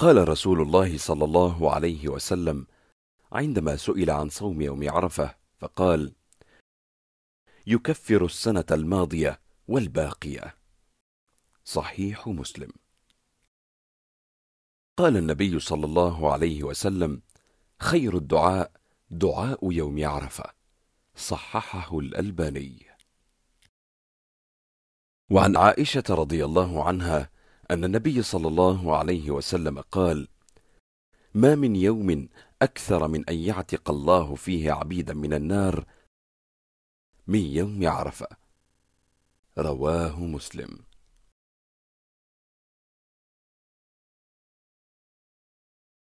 قال رسول الله صلى الله عليه وسلم عندما سئل عن صوم يوم عرفه فقال يكفر السنه الماضيه والباقيه صحيح مسلم قال النبي صلى الله عليه وسلم خير الدعاء دعاء يوم عرفه صححه الالباني وعن عائشه رضي الله عنها أن النبي صلى الله عليه وسلم قال ما من يوم أكثر من أن يعتق الله فيه عبيدا من النار من يوم عرفة رواه مسلم